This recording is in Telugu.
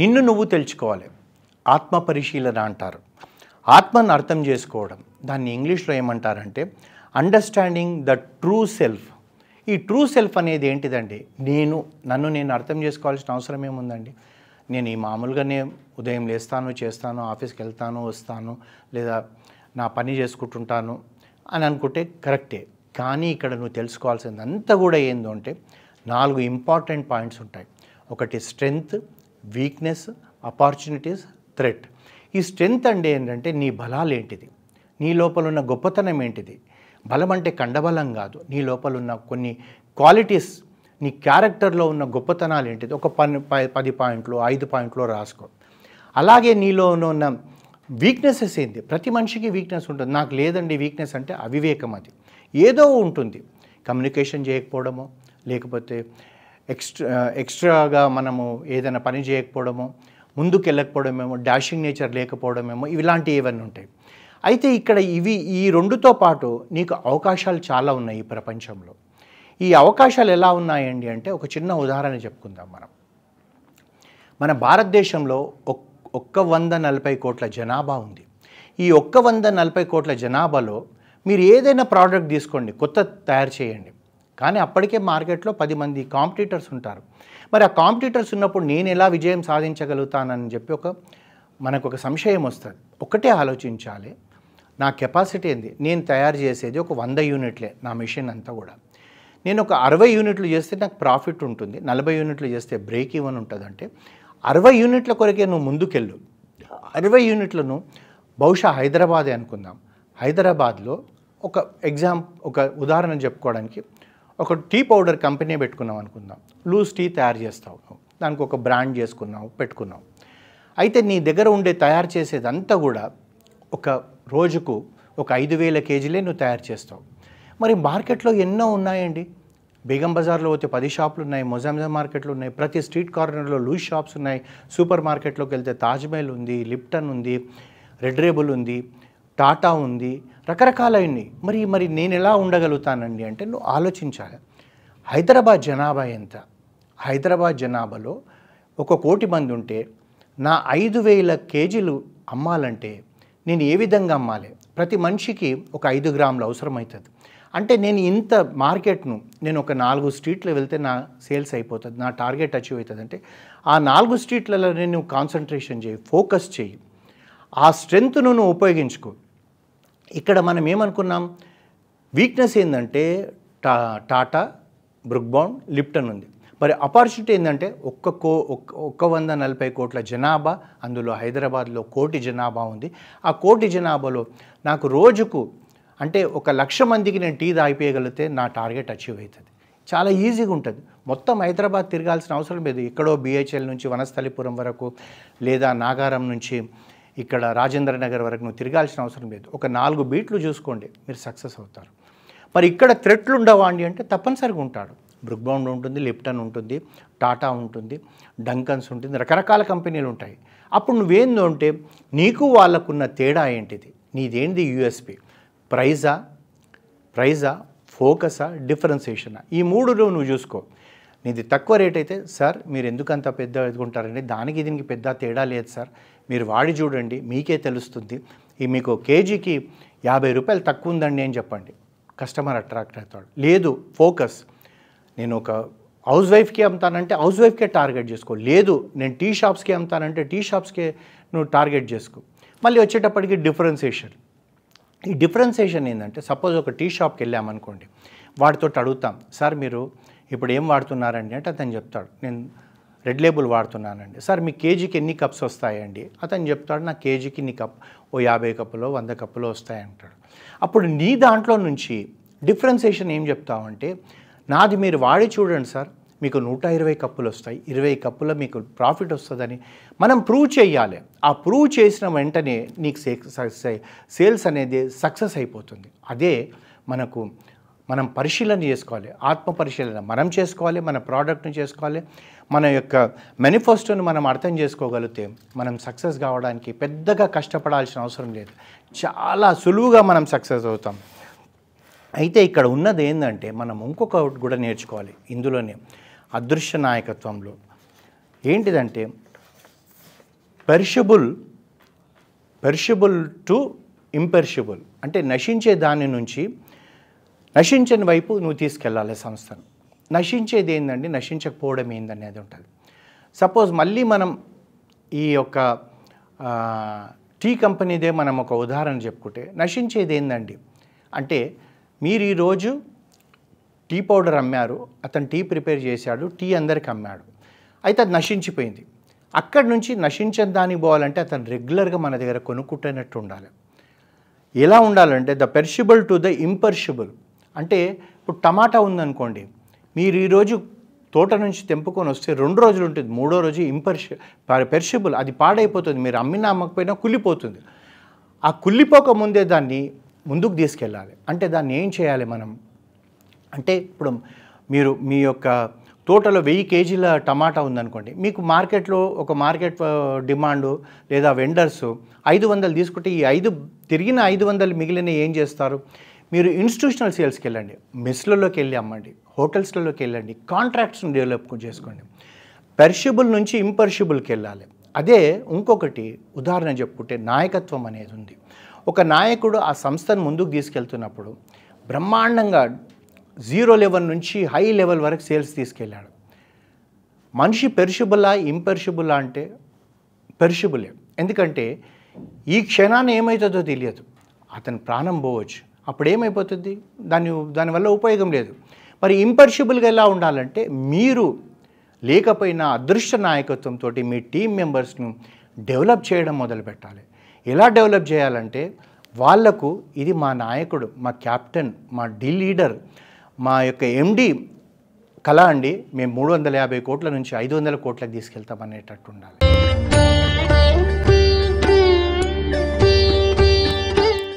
నిన్ను నువ్వు తెలుసుకోవాలి ఆత్మ పరిశీలన అంటారు ఆత్మను అర్థం చేసుకోవడం దాన్ని ఇంగ్లీష్లో ఏమంటారంటే అండర్స్టాండింగ్ ద ట్రూ సెల్ఫ్ ఈ ట్రూ సెల్ఫ్ అనేది ఏంటిదండి నేను నన్ను నేను అర్థం చేసుకోవాల్సిన అవసరం ఏముందండి నేను ఈ మామూలుగానే ఉదయం లేస్తాను చేస్తాను ఆఫీస్కి వెళ్తాను వస్తాను లేదా నా పని చేసుకుంటుంటాను అని అనుకుంటే కరెక్టే కానీ ఇక్కడ నువ్వు తెలుసుకోవాల్సింది అంతా కూడా ఏందో అంటే నాలుగు ఇంపార్టెంట్ పాయింట్స్ ఉంటాయి ఒకటి స్ట్రెంగ్త్ వీక్నెస్ అపార్చునిటీస్ థ్రెట్ ఈ స్ట్రెంగ్త్ అంటే ఏంటంటే నీ బలాలు ఏంటిది నీ లోపల ఉన్న గొప్పతనం ఏంటిది బలం అంటే కండబలం కాదు నీ లోపల ఉన్న కొన్ని క్వాలిటీస్ నీ క్యారెక్టర్లో ఉన్న గొప్పతనాలు ఏంటిది ఒక పని పది పాయింట్లు ఐదు పాయింట్లో రాసుకో అలాగే నీలో ఉన్న వీక్నెసెస్ ఏంటి ప్రతి మనిషికి వీక్నెస్ ఉంటుంది నాకు లేదండి వీక్నెస్ అంటే అవివేకం అది ఏదో ఉంటుంది కమ్యూనికేషన్ చేయకపోవడమో లేకపోతే ఎక్స్ట్రా ఎక్స్ట్రాగా మనము ఏదైనా పని చేయకపోవడము ముందుకు వెళ్ళకపోవడమేమో డాషింగ్ నేచర్ లేకపోవడమేమో ఇలాంటివి ఏవన్నీ ఉంటాయి అయితే ఇక్కడ ఇవి ఈ రెండుతో పాటు నీకు అవకాశాలు చాలా ఉన్నాయి ఈ ప్రపంచంలో ఈ అవకాశాలు ఎలా ఉన్నాయండి అంటే ఒక చిన్న ఉదాహరణ చెప్పుకుందాం మనం మన భారతదేశంలో ఒక్క వంద నలభై కోట్ల జనాభా ఉంది ఈ ఒక్క వంద నలభై కోట్ల జనాభాలో మీరు ఏదైనా ప్రోడక్ట్ తీసుకోండి కొత్త తయారు చేయండి కానీ అప్పటికే మార్కెట్లో పది మంది కాంపిటీటర్స్ ఉంటారు మరి ఆ కాంపిటీటర్స్ ఉన్నప్పుడు నేను ఎలా విజయం సాధించగలుగుతానని చెప్పి ఒక మనకు ఒక సంశయం వస్తుంది ఒకటే ఆలోచించాలి నా కెపాసిటీ ఏంది నేను తయారు చేసేది ఒక వంద యూనిట్లే నా మిషన్ అంతా కూడా నేను ఒక అరవై యూనిట్లు చేస్తే నాకు ప్రాఫిట్ ఉంటుంది నలభై యూనిట్లు చేస్తే బ్రేక్ ఇవ్వని ఉంటుంది అంటే అరవై యూనిట్ల కొరకే నువ్వు ముందుకెళ్ళు అరవై యూనిట్లను బహుశా హైదరాబాదే అనుకుందాం హైదరాబాద్లో ఒక ఎగ్జామ్ ఒక ఉదాహరణ చెప్పుకోవడానికి ఒక టీ పౌడర్ కంపెనీ పెట్టుకున్నాం అనుకుందాం లూజ్ టీ తయారు చేస్తావు దానికి ఒక బ్రాండ్ చేసుకున్నావు పెట్టుకున్నావు అయితే నీ దగ్గర ఉండే తయారు చేసేదంతా కూడా ఒక రోజుకు ఒక ఐదు వేల కేజీలే నువ్వు తయారు చేస్తావు మరి మార్కెట్లో ఎన్నో ఉన్నాయండి బేగం బజార్లో పోతే పది షాపులు ఉన్నాయి మొజామిజా మార్కెట్లు ఉన్నాయి ప్రతి స్ట్రీట్ కార్నర్లో లూజ్ షాప్స్ ఉన్నాయి సూపర్ మార్కెట్లోకి వెళ్తే తాజ్మహల్ ఉంది లిప్టన్ ఉంది రెడ్ రేబుల్ ఉంది టాటా ఉంది రకరకాలైనవి మరి మరి నేను ఎలా ఉండగలుగుతానండి అంటే నువ్వు ఆలోచించాలి హైదరాబాద్ జనాభా ఎంత హైదరాబాద్ జనాభాలో ఒక కోటి మంది ఉంటే నా ఐదు వేల కేజీలు అమ్మాలంటే నేను ఏ విధంగా అమ్మాలి ప్రతి మనిషికి ఒక ఐదు గ్రాములు అవసరమవుతుంది అంటే నేను ఇంత మార్కెట్ను నేను ఒక నాలుగు స్ట్రీట్లో వెళ్తే నా సేల్స్ అయిపోతుంది నా టార్గెట్ అచీవ్ అవుతుంది అంటే ఆ నాలుగు స్ట్రీట్లలో నేను కాన్సన్ట్రేషన్ చేయి ఫోకస్ చేయి ఆ స్ట్రెంగ్త్ను నువ్వు ఉపయోగించుకో ఇక్కడ మనం ఏమనుకున్నాం వీక్నెస్ ఏంటంటే టా టాటా బ్రుక్బౌండ్ లిప్టన్ ఉంది మరి ఆపర్చునిటీ ఏంటంటే ఒక్క కో ఒక్క వంద నలభై కోట్ల జనాభా అందులో హైదరాబాద్లో కోటి జనాభా ఉంది ఆ కోటి జనాభాలో నాకు రోజుకు అంటే ఒక లక్ష మందికి నేను టీ తాగిపోయగలిగితే నా టార్గెట్ అచీవ్ అవుతుంది చాలా ఈజీగా ఉంటుంది మొత్తం హైదరాబాద్ తిరగాల్సిన అవసరం లేదు ఎక్కడో బిహెచ్ఎల్ నుంచి వనస్థలిపురం వరకు లేదా నాగారం నుంచి ఇక్కడ రాజేంద్ర నగర్ వరకు నువ్వు తిరగాల్సిన అవసరం లేదు ఒక నాలుగు బీట్లు చూసుకోండి మీరు సక్సెస్ అవుతారు మరి ఇక్కడ థ్రెట్లు ఉండవాండి అంటే తప్పనిసరిగా ఉంటాడు బ్రుక్బౌండ్ ఉంటుంది లిప్టన్ ఉంటుంది టాటా ఉంటుంది డంకన్స్ ఉంటుంది రకరకాల కంపెనీలు ఉంటాయి అప్పుడు నువ్వేందో అంటే నీకు వాళ్ళకున్న తేడా ఏంటిది నీదేంది యూఎస్పి ప్రైజా ప్రైజా ఫోకసా డిఫరెన్సేషనా ఈ మూడులో నువ్వు చూసుకో నీది తక్కువ రేట్ అయితే సార్ మీరు ఎందుకు అంత పెద్ద ఎదుగుంటారండి దానికి దీనికి పెద్ద తేడా లేదు సార్ మీరు వాడి చూడండి మీకే తెలుస్తుంది ఈ మీకు కేజీకి యాభై రూపాయలు తక్కువ ఉందండి అని చెప్పండి కస్టమర్ అట్రాక్ట్ అవుతాడు లేదు ఫోకస్ నేను ఒక హౌస్ వైఫ్కి అమ్ముతానంటే హౌస్ వైఫ్కే టార్గెట్ చేసుకో లేదు నేను టీ షాప్స్కి అమ్ముతానంటే టీ షాప్స్కే నువ్వు టార్గెట్ చేసుకో మళ్ళీ వచ్చేటప్పటికి డిఫరెన్సేషన్ ఈ డిఫరెన్సేషన్ ఏంటంటే సపోజ్ ఒక టీ షాప్కి వెళ్ళామనుకోండి వాటితో అడుగుతాం సార్ మీరు ఇప్పుడు ఏం వాడుతున్నారండి అంటే అతను చెప్తాడు నేను రెడ్ లేబుల్ వాడుతున్నానండి సార్ మీ కేజీకి ఎన్ని కప్స్ వస్తాయండి అతను చెప్తాడు నా కేజీకి నీ కప్ ఓ యాభై కప్పులో వంద వస్తాయి వస్తాయంటాడు అప్పుడు నీ దాంట్లో నుంచి డిఫరెన్సేషన్ ఏం చెప్తామంటే నాది మీరు వాడి చూడండి సార్ మీకు నూట ఇరవై కప్పులు వస్తాయి ఇరవై కప్పుల మీకు ప్రాఫిట్ వస్తుందని మనం ప్రూవ్ చేయాలి ఆ ప్రూవ్ చేసిన వెంటనే నీకు సేల్స్ అనేది సక్సెస్ అయిపోతుంది అదే మనకు మనం పరిశీలన చేసుకోవాలి ఆత్మ పరిశీలన మనం చేసుకోవాలి మన ప్రోడక్ట్ని చేసుకోవాలి మన యొక్క మేనిఫెస్టోని మనం అర్థం చేసుకోగలిగితే మనం సక్సెస్ కావడానికి పెద్దగా కష్టపడాల్సిన అవసరం లేదు చాలా సులువుగా మనం సక్సెస్ అవుతాం అయితే ఇక్కడ ఉన్నది ఏంటంటే మనం ఇంకొక కూడా నేర్చుకోవాలి ఇందులోనే అదృశ్య నాయకత్వంలో ఏంటిదంటే పెర్షబుల్ పెర్షబుల్ టు ఇంపెర్షబుల్ అంటే నశించే దాని నుంచి నశించని వైపు నువ్వు తీసుకెళ్ళాలి సంస్థను నశించేది ఏందండి నశించకపోవడం ఏందనేది ఉంటుంది సపోజ్ మళ్ళీ మనం ఈ యొక్క టీ కంపెనీదే మనం ఒక ఉదాహరణ చెప్పుకుంటే నశించేది ఏందండి అంటే మీరు ఈరోజు టీ పౌడర్ అమ్మారు అతను టీ ప్రిపేర్ చేశాడు టీ అందరికి అమ్మాడు అయితే అది నశించిపోయింది అక్కడి నుంచి నశించని దానికి పోవాలంటే అతను రెగ్యులర్గా మన దగ్గర కొనుక్కుంటున్నట్టు ఉండాలి ఎలా ఉండాలంటే the perishable to the imperishable అంటే ఇప్పుడు టమాటా ఉందనుకోండి మీరు ఈరోజు తోట నుంచి తెంపుకొని వస్తే రెండు రోజులు ఉంటుంది మూడో రోజు ఇంపర్షి పెర్షిబుల్ అది పాడైపోతుంది మీరు అమ్మిన అమ్మకపోయినా కుళ్ళిపోతుంది ఆ కుళ్ళిపోక ముందే దాన్ని ముందుకు తీసుకెళ్ళాలి అంటే దాన్ని ఏం చేయాలి మనం అంటే ఇప్పుడు మీరు మీ యొక్క తోటలో వెయ్యి కేజీల టమాటా ఉందనుకోండి మీకు మార్కెట్లో ఒక మార్కెట్ డిమాండ్ లేదా వెండర్స్ ఐదు వందలు తీసుకుంటే ఈ ఐదు తిరిగిన ఐదు వందలు మిగిలిన ఏం చేస్తారు మీరు ఇన్స్టిట్యూషనల్ సేల్స్కి వెళ్ళండి మెస్లలోకి వెళ్ళి అమ్మండి హోటల్స్లలోకి వెళ్ళండి కాంట్రాక్ట్స్ని డెవలప్ చేసుకోండి పెర్షిబుల్ నుంచి ఇంపర్షిబుల్కి వెళ్ళాలి అదే ఇంకొకటి ఉదాహరణ చెప్పుకుంటే నాయకత్వం అనేది ఉంది ఒక నాయకుడు ఆ సంస్థను ముందుకు తీసుకెళ్తున్నప్పుడు బ్రహ్మాండంగా జీరో లెవెల్ నుంచి హై లెవెల్ వరకు సేల్స్ తీసుకెళ్ళాడు మనిషి పెరిషబులా ఇంపెరిషబులా అంటే పెర్షిబులే ఎందుకంటే ఈ క్షణాన్ని ఏమవుతుందో తెలియదు అతని ప్రాణం పోవచ్చు అప్పుడు ఏమైపోతుంది దాని దానివల్ల ఉపయోగం లేదు మరి ఇంపర్షిబుల్గా ఎలా ఉండాలంటే మీరు లేకపోయినా అదృష్ట నాయకత్వంతో మీ టీం మెంబర్స్ను డెవలప్ చేయడం మొదలు పెట్టాలి ఎలా డెవలప్ చేయాలంటే వాళ్లకు ఇది మా నాయకుడు మా క్యాప్టెన్ మా డి లీడర్ మా యొక్క ఎండి కళ అండి మేము మూడు వందల యాభై కోట్ల నుంచి ఐదు వందల కోట్లకు తీసుకెళ్తామనేటట్టు ఉండాలి